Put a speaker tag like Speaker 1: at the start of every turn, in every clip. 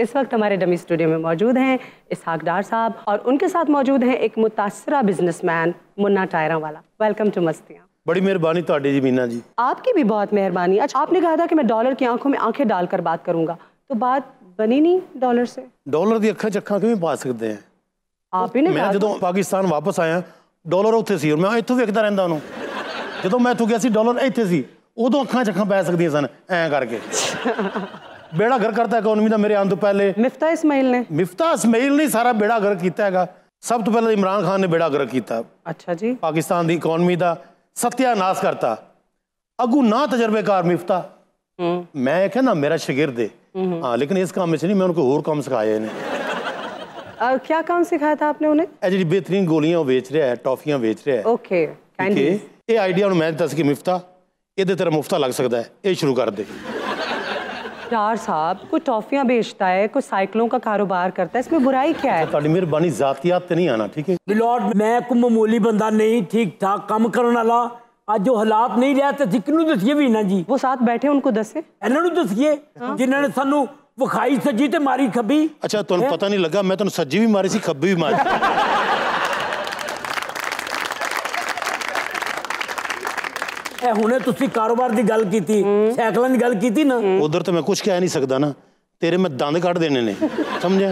Speaker 1: इस वक्त हमारे डमी स्टूडियो में मौजूद हैं इसहाक डार साहब और उनके साथ मौजूद हैं एक मुतासरा बिजनेसमैन मुन्ना टायरा वाला वेलकम टू मस्तियाँ
Speaker 2: बड़ी मेहरबानी तो जी मीना जी
Speaker 1: आपकी भी बहुत मेहरबानी अच्छा आपने कहा था कि मैं डॉलर की आंखों में आंखें डालकर बात करूंगा तो बात बनी नहीं डॉलर से
Speaker 2: डॉलर की अखा चखा क्यों पा सकते हैं
Speaker 1: आप ही नहीं जो
Speaker 2: पाकिस्तान वापस आया डॉलर उ मैं ਸੀ वेखता रहा जो मैं ਰਹਿੰਦਾ गया डॉलर इतने से उदो अखा चखा पै सकती सन ए करके ਬੇੜਾ ਘਰ ਕਰਤਾ ਇਕਨੋਮੀ ਦਾ ਮੇਰੇ ਆਉਣ ਤੋਂ ਪਹਿਲੇ ਮਿਫਤਾ ਇਸਮਾਈਲ ਨੇ ਮਿਫਤਾ ਇਸਮਾਈਲ ਨੇ ਸਾਰਾ ਬੇੜਾ ਘਰ ਕੀਤਾ ਹੈਗਾ ਸਭ ਤੋਂ ਪਹਿਲਾਂ ਇਮਰਾਨ ਖਾਨ ਨੇ ਬੇੜਾ ਘਰ ਕੀਤਾ ਅੱਛਾ ਜੀ ਪਾਕਿਸਤਾਨ ਦੀ ਇਕਨੋਮੀ ਦਾ ਸਤਿਆਨਾਸ਼ ਕਰਤਾ अगू ना तजर्बेकार मिफ्ता हम्म। मैं क्या ना मेरा शगिर्द है हम्म। हाँ लेकिन इस काम में नहीं मैं उनको और काम सिखाया इन्हें
Speaker 1: क्या काम सिखाया था आपने उन्हें
Speaker 2: जी बेहतरीन गोलियां बेच रहा है टॉफियां बेच रहा है ओके ये आइडिया मैं दस की मिफ्ता ये तेरा मुफ्ता लग सकता है ये शुरू कर दे
Speaker 1: स्टार साहब कोई टॉफियां बेचता है कोई साइकिलों का कारोबार करता है इसमें बुराई क्या है अच्छा,
Speaker 2: तो मेहरबानी जातियात नहीं आना ठीक है लॉर्ड मैं को मामूली बंदा नहीं ठीक ठाक काम करने वाला आज जो हालात नहीं रहते थे तो किनू दसिए भी ना जी वो साथ बैठे उनको दसे इन्हें दसिए हाँ। जिन्होंने सानू वखाई सजी तो मारी खबी अच्छा तुम पता नहीं लगा मैं तुम सजी भी मारी सी खबी भी मारी ਐ ਹੁਣੇ ਤੁਸੀਂ ਕਾਰੋਬਾਰ ਦੀ ਗੱਲ ਕੀਤੀ ਸਾਈਕਲਾਂ ਦੀ ਗੱਲ ਕੀਤੀ ਨਾ ਉਧਰ ਤੇ ਮੈਂ ਕੁਝ ਕਹਿ ਨਹੀਂ ਸਕਦਾ ਨਾ ਤੇਰੇ ਮੈਂ ਦੰਦ ਕੱਢ ਦੇਣੇ ਨੇ ਸਮਝਿਆ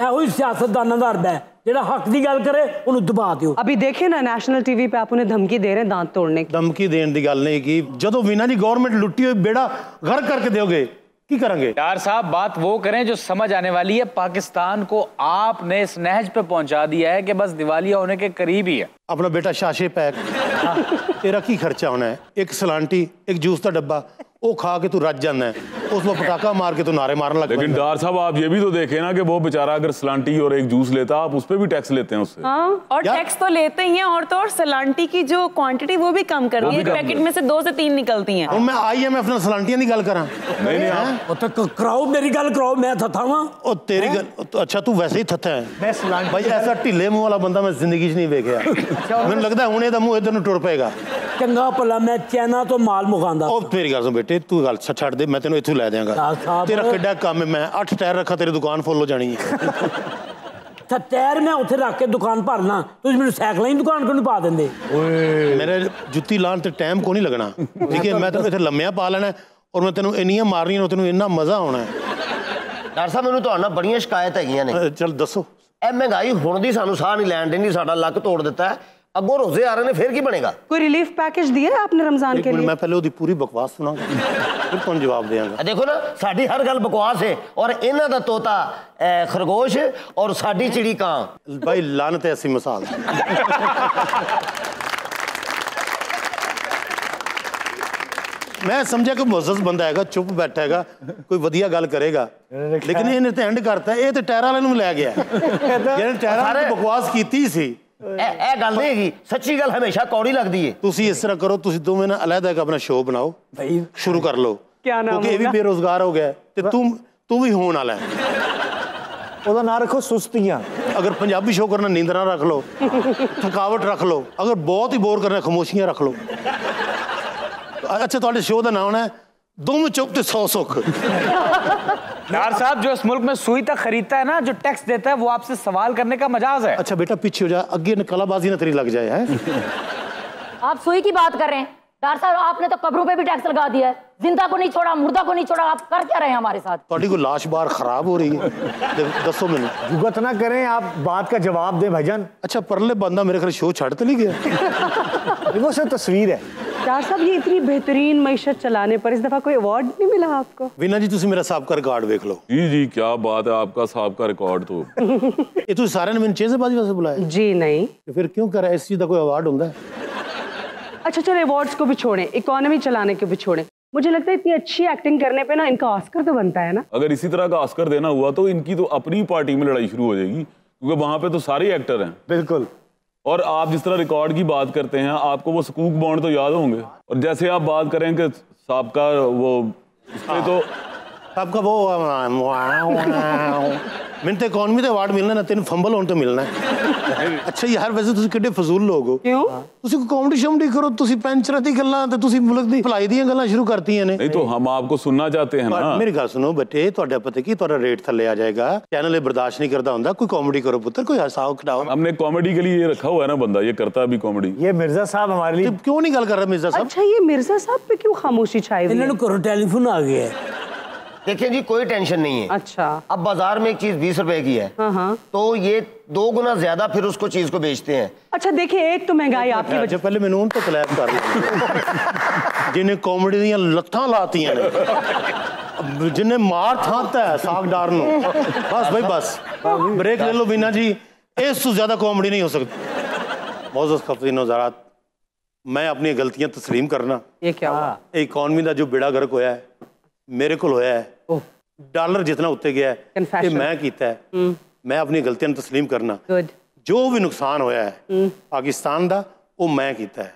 Speaker 2: ਇਹੋ ਹੀ ਸਿਆਸਤਦਾਨਾਂ ਦਾ ਅਰਦਾ ਹੈ ਜਿਹੜਾ ਹੱਕ ਦੀ ਗੱਲ ਕਰੇ ਉਹਨੂੰ ਦਬਾ ਦਿਓ
Speaker 1: ਅਭੀ ਦੇਖੇ ਨਾ ਨੈਸ਼ਨਲ ਟੀਵੀ ਪੇ ਆਪ ਉਹਨੇ ਧਮਕੀ ਦੇ ਰਹੇ ਦਾਂਤ ਤੋੜਨੇ ਦੀ
Speaker 2: ਧਮਕੀ ਦੇਣ ਦੀ ਗੱਲ ਨਹੀਂ ਕੀ ਜਦੋਂ ਵੀਨਾ ਦੀ ਗਵਰਨਮੈਂਟ ਲੁੱਟੀ ਹੋਈ ਬੇੜਾ ਗਰ ਕਰਕੇ ਦਿਓਗੇ ਕੀ ਕਰਾਂਗੇ यार साहब बात वो करें जो
Speaker 3: समझ आने वाली है पाकिस्तान को आपने इस नहज पे पहुंचा दिया है कि बस दिवालिया होने के
Speaker 2: करीब ही है अपना बेटा शाशे पैक तेरा की खर्चा होना है एक सलांटी एक जूस का डब्बा वो खा के तू रज जाना है उसमें पटाखा मार के तू नारे मारने लग लेकिन डार साहब
Speaker 4: आप ये भी तो देखे ना कि वो बेचारा अगर सलांटी और एक जूस लेता आप उस पर भी टैक्स लेते हैं उससे
Speaker 1: हाँ, और टैक्स तो लेते ही है और तो और सलांटी की जो क्वांटिटी वो भी कम कर रही है पैकेट में से दो से तीन निकलती
Speaker 2: है मैं आई एम एफ ना सलांटियां की गल करा नहीं तो कराओ मेरी गल कराओ मैं थथा वहां और तेरी गल तो अच्छा तू वैसे ही थथा है मैं भाई ऐसा ढिले मुंह वाला बंदा मैं जिंदगी 'च नहीं देखा ਮੈਨੂੰ ਲੱਗਦਾ ਹੁਣ ਇਹਦਾ ਮੂੰਹ ਇਧਰ ਨੂੰ ਟੁਰ ਪਏਗਾ ਚੰਗਾ ਭਲਾ ਮੈਂ ਚੈਨਾ ਤੋਂ ਮਾਲ ਮੁਗਾਂਦਾ ਉਹ ਤੇਰੀ ਗੱਲ ਸੁਣ ਬੇਟੇ ਤੂੰ ਗੱਲ ਛੱਡ ਦੇ ਮੈਂ ਤੈਨੂੰ ਇੱਥੋਂ ਲੈ ਦੇਵਾਂਗਾ ਤੇਰਾ ਕਿੱਡਾ ਕੰਮ ਹੈ ਮੈਂ ਅੱਠ ਟਾਇਰ ਰੱਖਾ ਤੇਰੀ ਦੁਕਾਨ ਫੁੱਲ ਹੋ ਜਾਣੀ ਹੈ ਤਾਂ ਟਾਇਰ ਮੈਂ ਉੱਥੇ ਰੱਖ ਕੇ ਦੁਕਾਨ ਭਰਨਾ ਤੁਸੀਂ ਮੈਨੂੰ ਸਾਈਕਲਾਂ ਹੀ ਦੁਕਾਨ ਕੋਲ ਪਾ ਦਿੰਦੇ ਓਏ ਮੇਰੇ ਜੁੱਤੀ ਲਾਣ ਤੇ ਟਾਈਮ ਕੋ ਨਹੀਂ ਲੱਗਣਾ ਠੀਕ ਹੈ ਮੈਂ ਤੈਨੂੰ ਇੱਥੇ ਲੰਮਿਆਂ ਪਾ ਲੈਣਾ ਔਰ ਮੈਂ ਤੈਨੂੰ ਇੰਨੀਆਂ ਮਾਰਨੀਆਂ ਤੈਨੂੰ ਇੰਨਾ ਮਜ਼ਾ ਆਉਣਾ ਡਾਕਟਰ ਸਾਹਿਬ ਮੈਨੂੰ ਤੁਹਾਡੇ ਨਾਲ ਬੜੀਆਂ ਸ਼ਿਕਾਇਤ ਹੈਗੀਆਂ ਨੇ ਚਲ ਦੱਸੋ ਇਹ ਮਹਿੰਗਾਈ ਹੁਣ ਦੀ ਸਾਨੂੰ ਸਾਹ ਨਹੀਂ ਲੈਣ ਦੇਣੀ ਸਾਡਾ ਲੱਕ ਤੋੜ ਦਿੱਤਾ ਹੈ अगो रोजे आ रहे हैं फिर की बनेगा
Speaker 1: कोई रिलीफ पैकेज दिया है आपने रमजान के लिए
Speaker 2: मैं ਉਹਦੀ ਪੂਰੀ ਬਕਵਾਸ ਸੁਣਾਂਗਾ ਫਿਰ ਤੁਹਾਨੂੰ ਜਵਾਬ ਦੇਵਾਂਗਾ ਦੇਖੋ ਨਾ ਸਾਡੀ ਹਰ ਗੱਲ ਬਕਵਾਸ ਹੈ ਔਰ ਇਹਨਾਂ ਦਾ ਤੋਤਾ ਖਰਗੋਸ਼ ਔਰ ਸਾਡੀ ਚਿੜੀ ਕਾਂ ਭਾਈ ਲਾਨਤ ਐਸੀ ਮਿਸਾਲ ਮੈਂ ਸਮਝਿਆ ਕਿ ਮੁਅੱਜ਼ਜ਼ ਬੰਦਾ ਹੈਗਾ ਚੁੱਪ ਬੈਠਾ ਹੈਗਾ ਕੋਈ ਵਧੀਆ ਗੱਲ ਕਰੇਗਾ ਲੇਕਿਨ ਇਹਨੇ ਤੇ ਐਂਡ ਕਰਤਾ ਇਹ ਤੇ ਟਾਇਰ ਵਾਲੇ ਨੂੰ ਲੈ ਗਿਆ ਜਿਹਨੇ ਟਾਇਰ ਵਾਲੇ ਬਕਵਾਸ ਕੀਤੀ ਸੀ ਇਹ ਇਹ ਗੱਲ ਨਹੀਂ ਹੈਗੀ ਸੱਚੀ ਗੱਲ ਹਮੇਸ਼ਾ ਕੌੜੀ ਲੱਗਦੀ ਏ ਤੁਸੀਂ ਇਸ ਤਰ੍ਹਾਂ ਕਰੋ ਤੁਸੀਂ ਦੋਵੇਂ ਨਾ ਅਲੱਗ ਅਲੱਗ ਆਪਣਾ ਸ਼ੋਅ ਬਣਾਓ ਭਾਈ ਸ਼ੁਰੂ ਕਰ ਲਓ ਕੀ ਨਾਮ ਕਿਉਂਕਿ ਇਹ ਵੀ ਬੇਰੋਜ਼ਗਾਰ ਹੋ ਗਿਆ ਤੇ ਤੂੰ ਤੂੰ ਵੀ ਹੋਣ ਵਾਲਾ ਉਹਦਾ ਨਾਂ ਰੱਖੋ ਸੁਸਤੀਆਂ ਅਗਰ ਪੰਜਾਬੀ ਸ਼ੋਅ ਕਰਨਾ ਨੀਂਦਰਾ ਰੱਖ ਲਓ ਥਕਾਵਟ ਰੱਖ ਲਓ ਅਗਰ ਬਹੁਤ ਹੀ ਬੋਰ ਕਰਨਾ ਖਮੋਸ਼ੀਆਂ ਰੱਖ ਲਓ ਅੱਛਾ ਤੁਹਾਡੇ ਸ਼ੋਅ ਦਾ ਨਾਮ ਹੈ दुम चुप तो सौ सुख डार साहब जो इस मुल्क में सुई तक खरीदता है ना जो टैक्स देता है वो आपसे सवाल करने का मजाज है अच्छा बेटा पीछे हो जाए अगे कलाबाजी ना तेरी लग जाए है?
Speaker 1: आप सुई की बात कर रहे हैं साहब आपने तो कब्रों पे भी टैक्स लगा दिया है जिंदा को नहीं छोड़ा मुर्दा को नहीं छोड़ा आप कर क्या रहे हैं हमारे साथ थोड़ी
Speaker 2: को लाश बार खराब हो रही है दसो मिनट जुगत ना करें आप बात का जवाब दें भजन अच्छा परले बंदा मेरे घर शो छड़ तो नहीं गया वो सर तस्वीर है
Speaker 1: डॉक्टर साहब ये इतनी बेहतरीन मैशत चलाने पर इस दफा कोई अवार्ड नहीं मिला आपको
Speaker 2: विना जी तुम्हें मेरा साहब का रिकॉर्ड देख लो जी जी क्या
Speaker 4: बात है आपका साहब का रिकॉर्ड तो
Speaker 2: ये तू सारे ने मैंने चेज बाजी वास्ते बुलाया जी नहीं तो फिर क्यों करा इस चीज का कोई अवार्ड होता है अच्छा चलो अवार्ड्स को भी छोड़ें इकोनॉमी चलाने के
Speaker 1: भी छोड़ें मुझे लगता है इतनी अच्छी एक्टिंग करने पे ना इनका ऑस्कर तो बनता है ना
Speaker 4: अगर इसी तरह का ऑस्कर देना हुआ तो इनकी तो अपनी पार्टी में लड़ाई शुरू हो जाएगी क्योंकि वहां पे तो सारे एक्टर हैं बिल्कुल और आप जिस तरह रिकॉर्ड की बात करते हैं आपको वो सकूक बॉन्ड तो याद होंगे और जैसे आप बात करें कि
Speaker 2: सबका वो तो हाँ। सबका वो हाँ, हाँ, मिलते कौन भी तो अवार्ड मिलना ना तेन फंबल होने तो मिलना है ਅੱਛਾ ਯਾਰ ਵੈਸੇ ਤੁਸੀਂ ਕਿੱਡੇ ਫਜ਼ੂਲ ਲੋਕ ਹੋ ਕਿਉਂ ਤੁਸੀਂ ਕੋਈ ਕਾਮੇਡੀ ਸ਼ਮਡੀ ਕਰੋ ਤੁਸੀਂ ਪੈਂਚਰਾਂ ਦੀ ਗੱਲਾਂ ਤੇ ਤੁਸੀਂ ਮੁਲਕ ਦੀ ਭਲਾਈ ਦੀਆਂ ਗੱਲਾਂ ਸ਼ੁਰੂ ਕਰਤੀਆਂ ਨੇ ਨਹੀਂ ਤਾਂ ਹਮ ਆਪਕੋ ਸੁਣਨਾ ਚਾਹਤੇ ਹਨ ਨਾ ਮੇਰੀ ਗੱਲ ਸੁਣੋ ਬੱਟੇ ਤੁਹਾਡਾ ਪਤਾ ਕੀ ਤੁਹਾਡਾ ਰੇਟ ਥੱਲੇ ਆ ਜਾਏਗਾ ਚੈਨਲ ਇਹ ਬਰਦਾਸ਼ਤ ਨਹੀਂ ਕਰਦਾ ਹੁੰਦਾ ਕੋਈ ਕਾਮੇਡੀ ਕਰੋ ਪੁੱਤਰ ਕੋਈ ਹਸਾਓ ਖਿਡਾਓ हमने कॉमेडी के लिए ये रखा हुआ है ना बंदा ये करता भी कॉमेडी ये मिर्जा साहब हमारे लिए क्यों नहीं गल कर रहा मिर्जा साहब अच्छा ये मिर्जा साहब पे क्यों खामोशी छाई हुई है इन्होंने टेलीफोन आ गया है देखिए जी कोई टेंशन नहीं है अच्छा अब बाजार में एक चीज बीस रुपए की है हाँ, हाँ। तो ये दो गुना ज्यादा फिर उसको चीज को बेचते हैं
Speaker 1: अच्छा देखिए एक तो महंगाई आपकी अच्छा, वजह
Speaker 2: पहले मैनून तो क्लैप कर जिन्हें कॉमेडी दियां लत्था लाती हैं जिन्हें मार थाता है साग डार बस भाई बस ब्रेक ले लो बीना जी इस ज्यादा कॉमेडी नहीं हो सकती बहुत नजारा मैं अपनी गलतियां तस्लीम करना ये क्या इकॉनमी का जो बेड़ा गर्क होया है ਮੇਰੇ ਕੋਲ ਹੋਇਆ ਹੈ ਡਾਲਰ ਜਿੰਨਾ ਉੱਤੇ ਗਿਆ ਹੈ ਇਹ ਮੈਂ ਕੀਤਾ ਹੈ ਮੈਂ ਆਪਣੀ ਗਲਤੀਆਂ ਨੂੰ تسلیم ਕਰਨਾ ਜੋ ਵੀ ਨੁਕਸਾਨ ਹੋਇਆ ਹੈ ਪਾਕਿਸਤਾਨ ਦਾ ਉਹ ਮੈਂ ਕੀਤਾ ਹੈ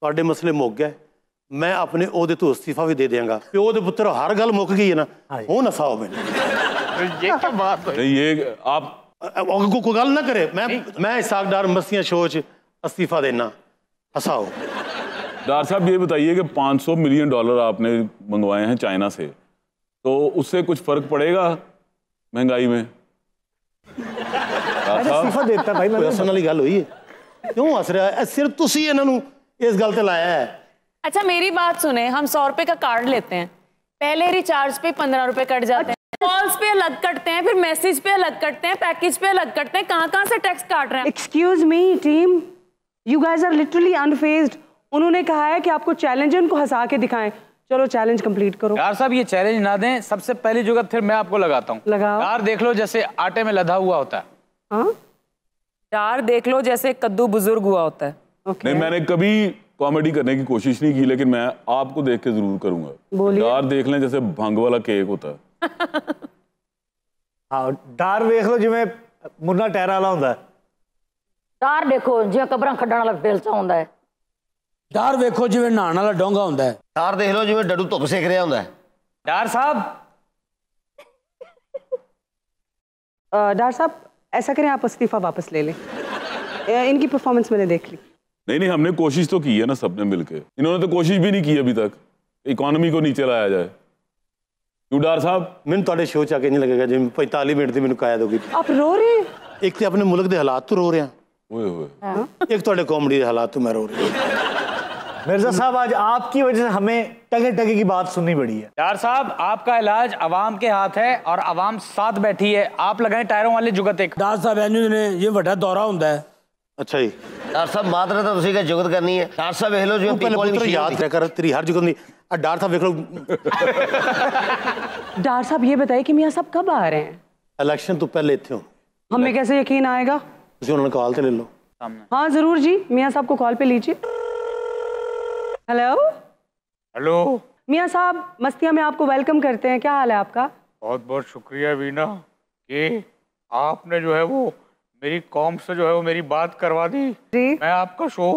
Speaker 2: ਤੁਹਾਡੇ ਮਸਲੇ ਮੁੱਕ ਗਏ ਮੈਂ ਆਪਣੇ ਉਹਦੇ ਤੋਂ ਅਸਤੀਫਾ ਵੀ ਦੇ ਦਿਆਂਗਾ ਪਿਓ ਦੇ ਪੁੱਤਰ ਹਰ ਗੱਲ ਮੁੱਕ ਗਈ ਹੈ ਨਾ ਉਹ ਨਾ ਸਾਓ ਮੈਨੂੰ ਇਹ ਕੀ ਬਾਤ ਹੈ ਇਹ ਆਪ को गल ना करे मैं मैं इसहाकदार मस्तियां शो च अस्तीफा देना हसाओ डार साहब ये बताइए कि 500 मिलियन
Speaker 4: डॉलर आपने मंगवाए हैं चाइना से तो उससे कुछ फर्क पड़ेगा महंगाई में
Speaker 2: ਸਿਫਾ तो तो-
Speaker 1: अच्छा मेरी बात सुने हम सौ रुपए का कार्ड लेते हैं पहले रिचार्ज पे पंद्रह रुपए कट जाते हैं अच्छा। कॉल्स पे अलग कटते हैं फिर मैसेज पे अलग कटते हैं पैकेज पे अलग कटते हैं कहाँ कहाँ से टैक्स काट रहे हैं excuse me team you guys are literally unfazed उन्होंने कहा है कि आपको चैलेंज उनको हंसा के दिखाएं चलो चैलेंज कंप्लीट करो
Speaker 3: यार साहब ये चैलेंज ना दें सबसे पहली जुगत फिर मैं आपको लगाता हूँ लगा यार देख लो जैसे आटे में लदा हुआ होता है हाँ यार देख लो जैसे कद्दू
Speaker 1: बुजुर्ग हुआ होता है okay.
Speaker 4: नहीं मैंने कभी कॉमेडी करने की कोशिश नहीं की लेकिन मैं आपको देख के जरूर करूंगा यार देख लें जैसे भंग वाला केक होता है
Speaker 2: हाँ ਡਾਰ ਵੇਖ ਲਓ ਜਿਵੇਂ ਮੁੰਨਾ ਟਾਇਰ ਵਾਲਾ है डार देखो
Speaker 1: ਜਿਵੇਂ ਕਬਰਾਂ खडा ਵਾਲਾ ਫਿਲਸਾ ਹੁੰਦਾ
Speaker 2: डर वेखो जिम्मे नहाने वाला डोंगा होंगे डर देख लो जिम्मे ਜਿਵੇਂ धुप सेक रहा होंगे डर साहब
Speaker 1: ਡਾਰ साहब ऐसा करें आप इस्तीफा वापस ले लें इनकी परफॉर्मेंस मैंने देख ली
Speaker 4: नहीं नहीं हमने कोशिश तो की है ना सबने मिलके इन्होंने तो कोशिश भी नहीं की अभी तक
Speaker 2: इकोनॉमी को नीचे लाया जाए क्यों डार साहब मैं तो शो च नहीं लगेगा जिम्मे पैंताली मिनट की मैं कायद होगी आप रो रहे एक तो अपने मुल्क के हालात तो रो रहे हैं एक तो कॉमेडी के हालात तो मैं रो रही हूँ मिर्जा साहब आज आपकी वजह से हमें टगे टगे की बात सुननी पड़ी है
Speaker 3: यार साहब आपका इलाज अवाम के हाथ है और अवाम साथ बैठी है आप लगाए टायरों वाले जुगत एक डॉक्टर साहब एनयू ने ये वड्डा दौरा ਹੁੰਦਾ
Speaker 2: अच्छा जी डॉक्टर साहब बात ਮਾਤਰਾ तो ਤੁਸੀਂ ਕਹ ਜੁਗਤ ਕਰਨੀ ਹੈ ਡਾਰ ਸਾਹਿਬ ਵੇਖ ਲਓ ਜਿਵੇਂ ਪੀਪਲ ਮਸ਼ੀਨ ਯਾਦ ਕਰ ਤੇਰੀ ਹਰ ਜੁਗਤ ਨਹੀਂ ਆ ਡਾਰ ਸਾਹਿਬ ਵੇਖ ਲਓ
Speaker 1: ਡਾਰ ਸਾਹਿਬ ਇਹ ਬਤਾਏ ਕਿ ਮੀਆਂ ਸਾਹਿਬ ਕਬ
Speaker 2: इलेक्शन तो पहले इतने हो
Speaker 1: हमें कैसे यकीन आएगा
Speaker 2: उसे उन्होंने कॉल तो ले लो
Speaker 1: हाँ जरूर जी मियाँ साहब को कॉल पे लीजिए हेलो हेलो oh, मियाँ साहब मस्तिया में आपको वेलकम करते हैं क्या हाल है आपका
Speaker 3: बहुत बहुत शुक्रिया वीना कि आपने जो है वो मेरी कॉम से जो है वो मेरी बात करवा दी जी मैं आपका शो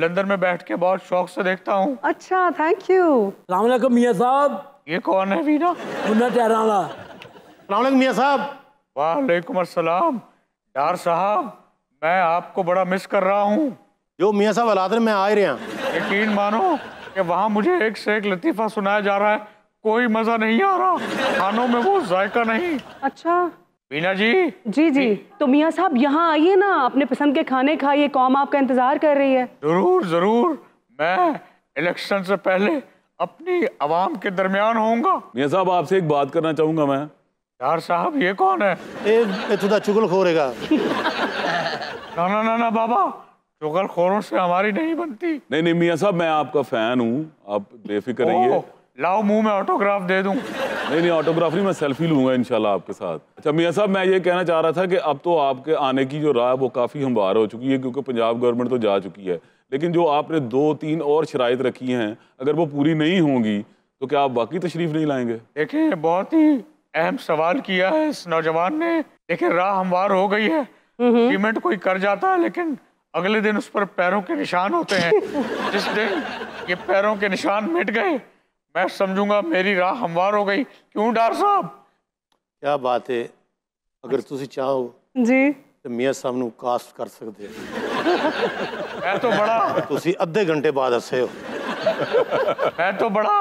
Speaker 3: लंदन में बैठ के बहुत शौक से देखता हूँ अच्छा थैंक यू सलामकुम मियाँ साहब ये कौन है वीना मुन्ना टहराना सलामकुम मियाँ साहब वालेकुम असलम डार साहब मैं आपको बड़ा मिस कर रहा हूँ जो मियाँ साहब अलादर में आ रहे हैं यकीन मानो कि वहाँ मुझे एक से एक लतीफ़ा सुनाया जा रहा है कोई मज़ा नहीं आ रहा खानों में वो जायका नहीं अच्छा बीना जी
Speaker 1: जी जी तो मियाँ साहब यहाँ आइए ना अपने पसंद के खाने खाइए कौम आपका इंतजार कर रही है
Speaker 3: जरूर जरूर मैं इलेक्शन से पहले अपनी आवाम के दरमियान होऊंगा मियाँ साहब आपसे एक बात करना चाहूंगा मैं यार साहब ये कौन है ए, चुगल खोरेगा ना ना ना ना बाबा शुगर खोरों से हमारी नहीं बनती
Speaker 4: नहीं नहीं मियाँ साहब मैं आपका फैन हूँ आप बेफिक्र रहिए लाओ मुंह में ऑटोग्राफ दे दूँ नहीं नहीं ऑटोग्राफ नहीं मैं सेल्फी लूँगा इंशाल्लाह आपके साथ अच्छा मियाँ साहब मैं ये कहना चाह रहा था कि अब तो आपके आने की जो राय वो काफ़ी हमवार हो चुकी है क्योंकि पंजाब गवर्नमेंट तो जा चुकी है लेकिन जो आपने दो तीन और शराइत रखी हैं अगर वो पूरी नहीं होंगी
Speaker 3: तो क्या आप बाकी तशरीफ नहीं लाएंगे देखिए बहुत ही अहम सवाल किया है इस नौजवान ने देखिए राह हमवार हो गई है पेमेंट कोई कर जाता है लेकिन अगले दिन उस पर पैरों के निशान होते हैं जिस दिन ये पैरों के निशान मिट गए
Speaker 2: मैं समझूंगा मेरी राह हमवार हो गई क्यों डार साहब क्या बात है अगर तुम चाहो जी तो मियाँ साहब न कास्ट कर सकते मैं तो बड़ा तुम अद्धे घंटे बाद हसे हो मैं तो बड़ा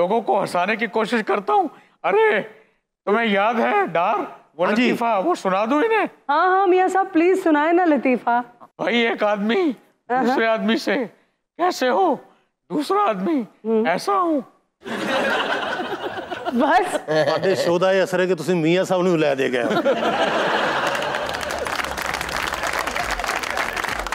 Speaker 3: लोगों को हंसाने की कोशिश करता हूँ अरे तुम्हें याद है डार वो हाँ लतीफा वो सुना दू
Speaker 1: इन्हें हाँ हाँ मियाँ साहब प्लीज सुनाए ना लतीफा
Speaker 3: भाई एक आदमी
Speaker 2: हाँ, हाँ। दूसरे आदमी से
Speaker 3: कैसे हो दूसरा आदमी हम्म। ऐसा हूं
Speaker 2: बस शोधा असर है कि तुम मियाँ साहब न ला दे
Speaker 4: गए